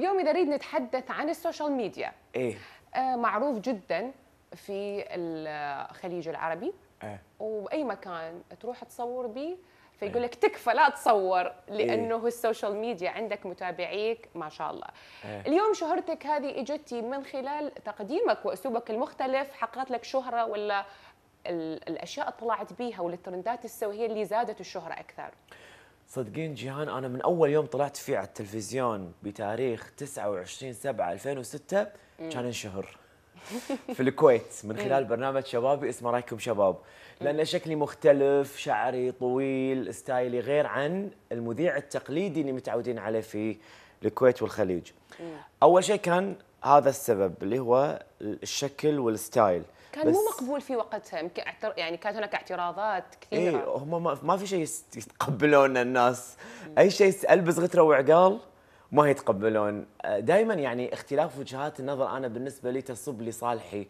اليوم اذا نريد نتحدث عن السوشيال ميديا ايه آه معروف جدا في الخليج العربي إيه؟ وباي مكان تروح تصور به فيقول إيه. لك تكفى لا تصور إيه. لانه إيه؟ السوشيال ميديا عندك متابعيك ما شاء الله إيه؟ اليوم شهرتك هذه اجتي من خلال تقديمك واسلوبك المختلف حققت لك شهره ولا الاشياء طلعت بيها والترندات السويه اللي زادت الشهره اكثر صدقين جيهان انا من اول يوم طلعت فيه على التلفزيون بتاريخ 29 7 2006 كان انشهر في الكويت من خلال برنامج شبابي اسمه رايكم شباب لان شكلي مختلف شعري طويل ستايلي غير عن المذيع التقليدي اللي متعودين عليه في الكويت والخليج اول شيء كان هذا السبب اللي هو الشكل والستايل كان مو مقبول في وقتها يعني كانت هناك اعتراضات كثيره اي هم ما في شيء يتقبلونه الناس اي شيء البس غتره وعقال ما يتقبلون أه، دائما يعني اختلاف وجهات النظر انا بالنسبه لي تصب لصالحي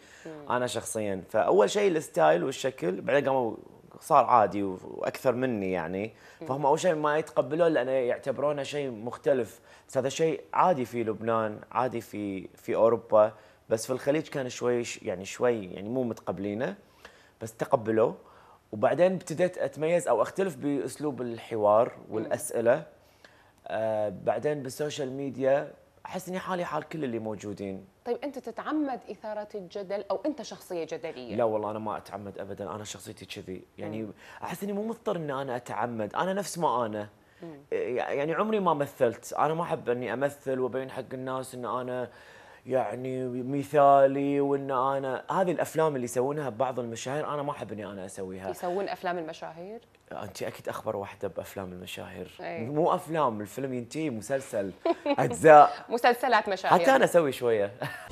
انا شخصيا فاول شيء الستايل والشكل بعدين قاموا صار عادي واكثر مني يعني فهم اول شيء ما يتقبلون لانه يعتبرونه شيء مختلف بس هذا شيء عادي في لبنان عادي في في اوروبا بس في الخليج كان شوي يعني شوي يعني مو متقبلينه بس تقبلوا وبعدين ابتديت اتميز او اختلف باسلوب الحوار والاسئله آه بعدين بالسوشيال ميديا احس اني حالي حال كل اللي موجودين طيب انت تتعمد اثاره الجدل او انت شخصيه جدليه لا والله انا ما اتعمد ابدا انا شخصيتي كذي يعني مم. احس اني مو مضطر ان انا اتعمد انا نفس ما انا مم. إيه، يعني عمري ما مثلت انا ما احب اني امثل وابين حق الناس ان انا يعني مثالي وان انا هذه الافلام اللي يسوونها بعض المشاهير انا ما احب اني انا اسويها يسوون افلام المشاهير انت اكيد اخبر واحده بافلام المشاهير أي. مو افلام الفيلم ينتهي مسلسل اجزاء مسلسلات مشاهير حتى انا اسوي شويه